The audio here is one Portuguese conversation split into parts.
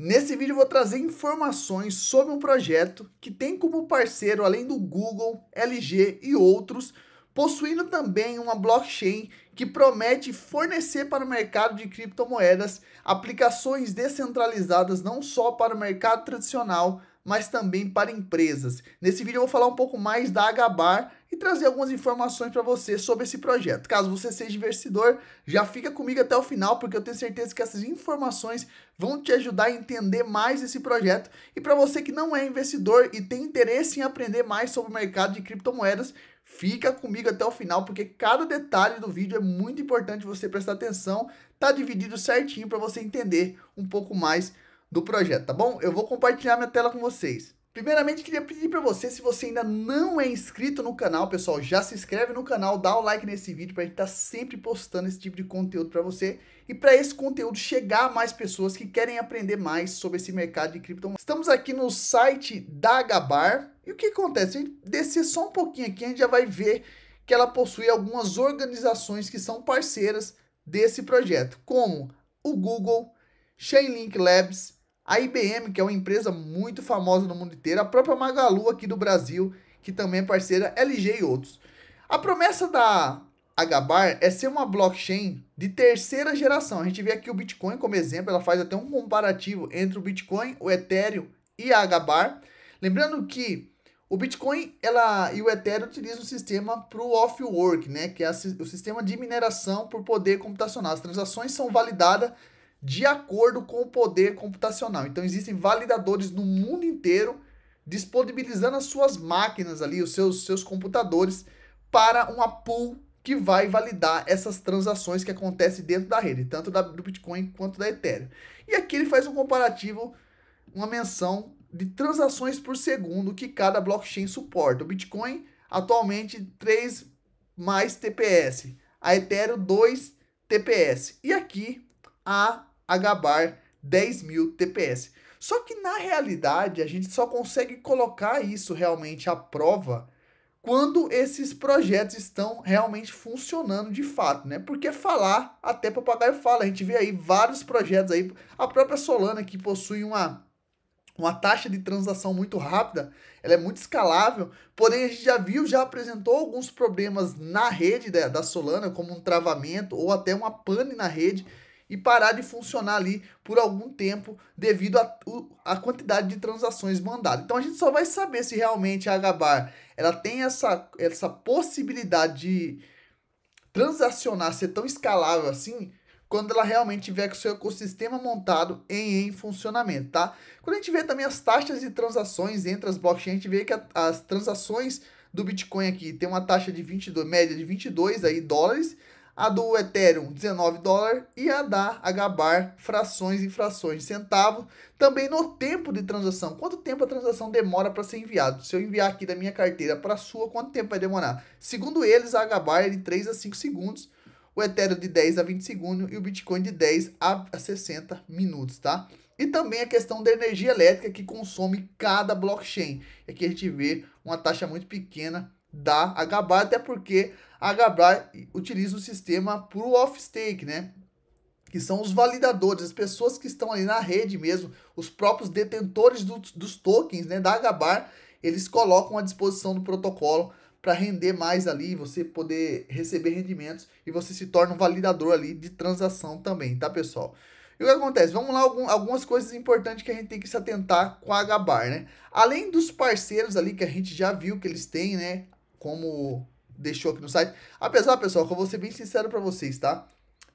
Nesse vídeo vou trazer informações sobre um projeto que tem como parceiro, além do Google, LG e outros, possuindo também uma blockchain que promete fornecer para o mercado de criptomoedas aplicações descentralizadas não só para o mercado tradicional, mas também para empresas. Nesse vídeo eu vou falar um pouco mais da Agabar e trazer algumas informações para você sobre esse projeto. Caso você seja investidor, já fica comigo até o final, porque eu tenho certeza que essas informações vão te ajudar a entender mais esse projeto. E para você que não é investidor e tem interesse em aprender mais sobre o mercado de criptomoedas, Fica comigo até o final, porque cada detalhe do vídeo é muito importante você prestar atenção. Tá dividido certinho para você entender um pouco mais do projeto, tá bom? Eu vou compartilhar minha tela com vocês. Primeiramente, queria pedir para você, se você ainda não é inscrito no canal, pessoal, já se inscreve no canal, dá o like nesse vídeo para a gente estar tá sempre postando esse tipo de conteúdo para você e para esse conteúdo chegar a mais pessoas que querem aprender mais sobre esse mercado de criptomoedas. Estamos aqui no site da Agabar e o que acontece? A gente descer só um pouquinho aqui, a gente já vai ver que ela possui algumas organizações que são parceiras desse projeto, como o Google, Chainlink Labs, a IBM, que é uma empresa muito famosa no mundo inteiro, a própria Magalu aqui do Brasil, que também é parceira, LG e outros. A promessa da Agabar é ser uma blockchain de terceira geração. A gente vê aqui o Bitcoin como exemplo, ela faz até um comparativo entre o Bitcoin, o Ethereum e a Agabar. Lembrando que o Bitcoin ela, e o Ethereum utilizam o sistema Proof of Work, né? que é o sistema de mineração por poder computacional. As transações são validadas de acordo com o poder computacional. Então existem validadores no mundo inteiro disponibilizando as suas máquinas ali, os seus, seus computadores, para uma pool que vai validar essas transações que acontecem dentro da rede, tanto da, do Bitcoin quanto da Ethereum. E aqui ele faz um comparativo, uma menção de transações por segundo que cada blockchain suporta. O Bitcoin atualmente 3 mais TPS, a Ethereum 2 TPS. E aqui a Agabar mil TPS. Só que na realidade a gente só consegue colocar isso realmente à prova quando esses projetos estão realmente funcionando de fato, né? Porque falar até papagaio fala. A gente vê aí vários projetos aí, a própria Solana que possui uma uma taxa de transação muito rápida, ela é muito escalável, porém a gente já viu, já apresentou alguns problemas na rede da, da Solana, como um travamento ou até uma pane na rede, e parar de funcionar ali por algum tempo devido à quantidade de transações mandadas. Então a gente só vai saber se realmente a Agabar ela tem essa, essa possibilidade de transacionar, ser tão escalável assim, quando ela realmente tiver com o seu ecossistema montado em, em funcionamento, tá? Quando a gente vê também as taxas de transações entre as blockchains, a gente vê que a, as transações do Bitcoin aqui tem uma taxa de 22, média de 22 aí, dólares, a do Ethereum 19 dólares e a da HBAR frações e frações de centavo, também no tempo de transação. Quanto tempo a transação demora para ser enviado? Se eu enviar aqui da minha carteira para sua, quanto tempo vai demorar? Segundo eles, a HBAR é de 3 a 5 segundos, o Ethereum de 10 a 20 segundos e o Bitcoin de 10 a 60 minutos, tá? E também a questão da energia elétrica que consome cada blockchain. Aqui a gente vê uma taxa muito pequena da Agabar, até porque a Agabar utiliza o sistema o off-stake, né? Que são os validadores, as pessoas que estão ali na rede mesmo, os próprios detentores do, dos tokens né, da Agabar, eles colocam à disposição do protocolo para render mais ali, você poder receber rendimentos e você se torna um validador ali de transação também, tá pessoal? E o que acontece? Vamos lá, algum, algumas coisas importantes que a gente tem que se atentar com a Agabar, né? Além dos parceiros ali que a gente já viu que eles têm, né? como deixou aqui no site. Apesar, pessoal, que eu vou ser bem sincero para vocês, tá?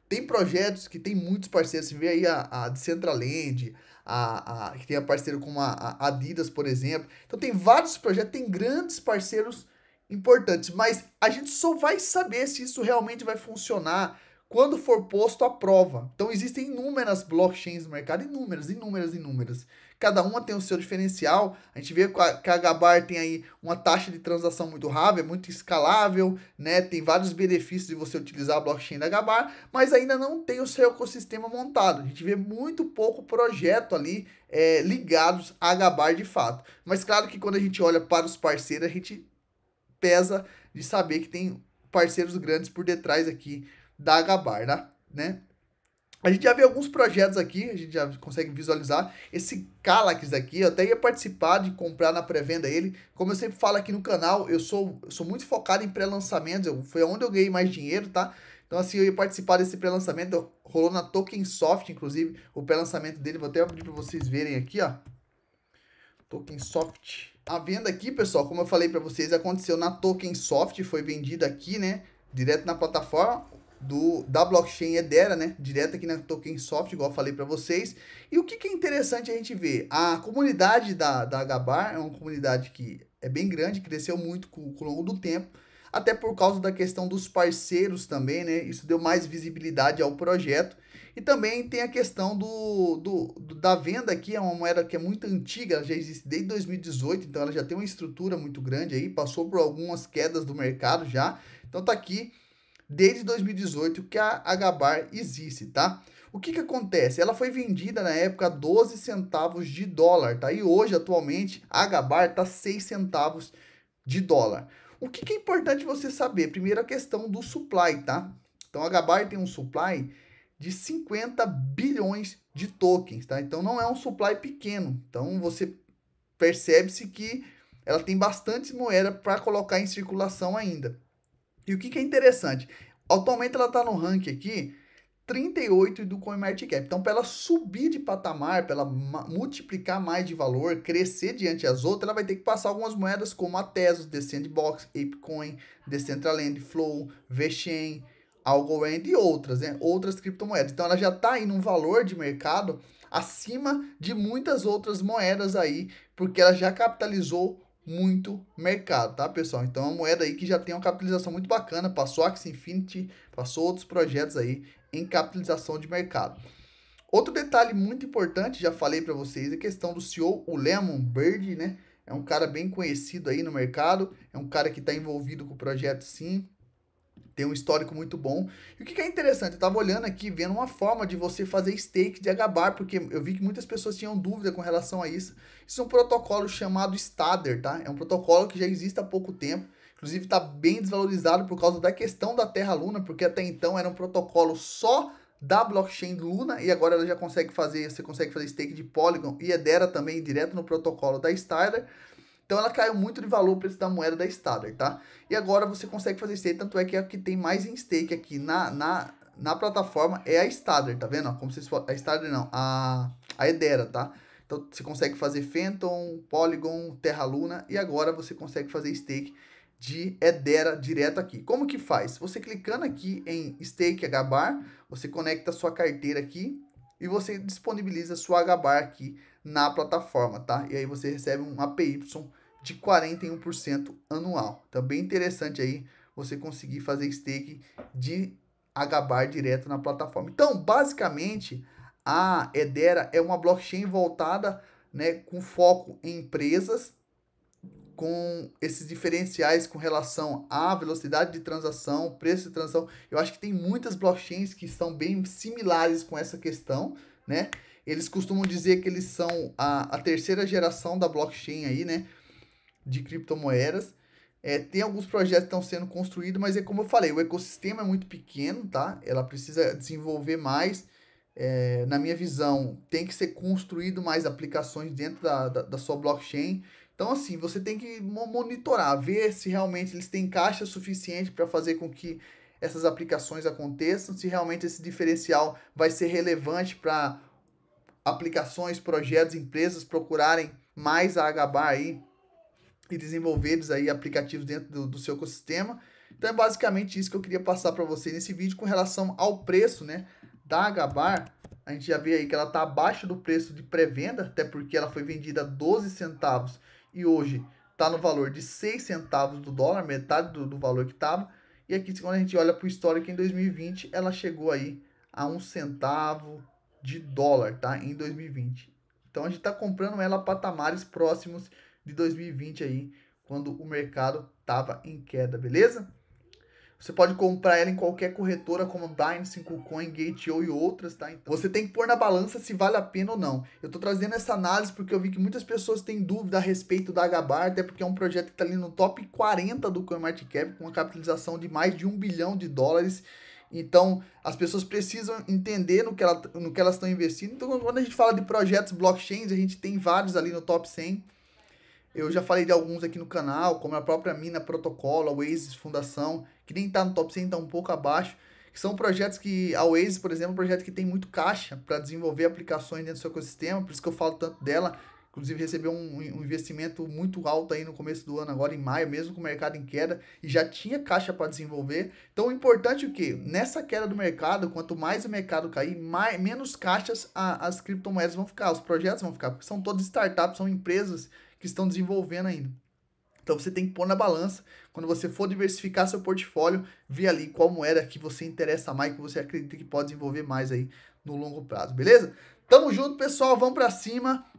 Tem projetos que tem muitos parceiros. Você vê aí a, a Decentraland, a, a, que tem a parceira com a, a Adidas, por exemplo. Então tem vários projetos, tem grandes parceiros importantes, mas a gente só vai saber se isso realmente vai funcionar quando for posto à prova. Então existem inúmeras blockchains no mercado, inúmeras, inúmeras, inúmeras, cada uma tem o seu diferencial. A gente vê que a Gabar tem aí uma taxa de transação muito rápida, é muito escalável, né? Tem vários benefícios de você utilizar a blockchain da Gabar, mas ainda não tem o seu ecossistema montado. A gente vê muito pouco projeto ali é, ligados a Gabar de fato. Mas claro que quando a gente olha para os parceiros, a gente pesa de saber que tem parceiros grandes por detrás aqui da Gabar, né? A gente já vê alguns projetos aqui, a gente já consegue visualizar. Esse Kallax aqui, eu até ia participar de comprar na pré-venda ele. Como eu sempre falo aqui no canal, eu sou, eu sou muito focado em pré-lançamentos, foi onde eu ganhei mais dinheiro, tá? Então, assim, eu ia participar desse pré-lançamento, rolou na Token Soft, inclusive, o pré-lançamento dele. Vou até abrir para vocês verem aqui, ó. Token Soft. A venda aqui, pessoal, como eu falei para vocês, aconteceu na Token Soft, foi vendida aqui, né? Direto na plataforma do da blockchain Edera, é né? Direto aqui na Token Soft, igual falei para vocês. E o que, que, é interessante a gente ver? A comunidade da, da Gabar é uma comunidade que é bem grande, cresceu muito com, com o longo do tempo, até por causa da questão dos parceiros também, né? Isso deu mais visibilidade ao projeto. E também tem a questão do, do, do, da venda aqui, é uma moeda que é muito antiga, ela já existe desde 2018, então ela já tem uma estrutura muito grande aí, passou por algumas quedas do mercado já. Então tá aqui desde 2018 que a Agabar existe, tá? O que que acontece? Ela foi vendida na época a 12 centavos de dólar, tá? E hoje, atualmente, a Agabar tá 6 centavos de dólar. O que que é importante você saber? Primeiro a questão do supply, tá? Então a Agabar tem um supply de 50 bilhões de tokens, tá? Então não é um supply pequeno. Então você percebe-se que ela tem bastante moeda para colocar em circulação ainda. E o que, que é interessante? Atualmente ela está no ranking aqui 38 do CoinMarketCap. Então, para ela subir de patamar, para ela multiplicar mais de valor, crescer diante das outras, ela vai ter que passar algumas moedas como a Tesla, The Sandbox, ApeCoin, Decentraland, Flow, VeChain, Algorand e outras, né? Outras criptomoedas. Então, ela já está em um valor de mercado acima de muitas outras moedas aí, porque ela já capitalizou muito mercado, tá, pessoal? Então é uma moeda aí que já tem uma capitalização muito bacana, passou Axie Infinity, passou outros projetos aí em capitalização de mercado. Outro detalhe muito importante, já falei para vocês, é a questão do CEO, o Lemon Bird, né? É um cara bem conhecido aí no mercado, é um cara que está envolvido com o projeto sim, tem um histórico muito bom. E o que, que é interessante, eu estava olhando aqui, vendo uma forma de você fazer stake de agabar, porque eu vi que muitas pessoas tinham dúvida com relação a isso. Isso é um protocolo chamado Stader, tá? É um protocolo que já existe há pouco tempo. Inclusive está bem desvalorizado por causa da questão da Terra Luna, porque até então era um protocolo só da blockchain Luna e agora ela já consegue fazer, você consegue fazer stake de Polygon e Edera também direto no protocolo da Stader. Então ela caiu muito de valor o preço da moeda da Stader, tá? E agora você consegue fazer stake, tanto é que a é que tem mais em stake aqui na, na, na plataforma é a Stader, tá vendo? Como se for, a Stader não, a, a Edera, tá? Então você consegue fazer Phantom, Polygon, Terra Luna e agora você consegue fazer stake de Edera direto aqui. Como que faz? Você clicando aqui em Stake HBAR, você conecta sua carteira aqui e você disponibiliza sua HBAR aqui na plataforma, tá? E aí você recebe um APY de 41% anual. Então, é bem interessante aí você conseguir fazer stake de Agabar direto na plataforma. Então, basicamente, a Edera é uma blockchain voltada, né, com foco em empresas com esses diferenciais com relação à velocidade de transação, preço de transação. Eu acho que tem muitas blockchains que são bem similares com essa questão, né? Eles costumam dizer que eles são a, a terceira geração da blockchain aí, né? De criptomoedas. É, tem alguns projetos que estão sendo construídos, mas é como eu falei, o ecossistema é muito pequeno, tá? Ela precisa desenvolver mais. É, na minha visão, tem que ser construído mais aplicações dentro da, da, da sua blockchain. Então, assim, você tem que monitorar, ver se realmente eles têm caixa suficiente para fazer com que essas aplicações aconteçam, se realmente esse diferencial vai ser relevante para aplicações, projetos, empresas procurarem mais a Agabar aí e desenvolveres aí aplicativos dentro do, do seu ecossistema. Então é basicamente isso que eu queria passar para vocês nesse vídeo com relação ao preço, né, da Agabar. A gente já vê aí que ela está abaixo do preço de pré-venda, até porque ela foi vendida a 12 centavos e hoje está no valor de 6 centavos do dólar, metade do, do valor que estava. E aqui, quando a gente olha para o histórico, em 2020 ela chegou aí a um centavo, de dólar, tá? Em 2020. Então a gente está comprando ela a patamares próximos de 2020 aí, quando o mercado tava em queda, beleza? Você pode comprar ela em qualquer corretora como Binance, KuCoin, Gate.io e outras, tá? Então, você tem que pôr na balança se vale a pena ou não. Eu tô trazendo essa análise porque eu vi que muitas pessoas têm dúvida a respeito da Agabar, até porque é um projeto que tá ali no top 40 do CoinMarketCap, com uma capitalização de mais de um bilhão de dólares então, as pessoas precisam entender no que, ela, no que elas estão investindo. Então, quando a gente fala de projetos blockchains, a gente tem vários ali no top 100. Eu já falei de alguns aqui no canal, como a própria Mina Protocolo, a Oasis Fundação, que nem está no top 100, está um pouco abaixo. Que são projetos que, a Oasis, por exemplo, é um projeto que tem muito caixa para desenvolver aplicações dentro do seu ecossistema, por isso que eu falo tanto dela, Inclusive recebeu um, um, investimento muito alto aí no começo do ano, agora em maio, mesmo com o mercado em queda, e já tinha caixa para desenvolver. Então, o importante é o que? Nessa queda do mercado, quanto mais o mercado cair, mais, menos caixas a, as criptomoedas vão ficar, os projetos vão ficar, porque são todas startups, são empresas que estão desenvolvendo ainda. Então você tem que pôr na balança, quando você for diversificar seu portfólio, ver ali qual moeda que você interessa mais, que você acredita que pode desenvolver mais aí no longo prazo, beleza? Tamo junto, pessoal, vamos para cima.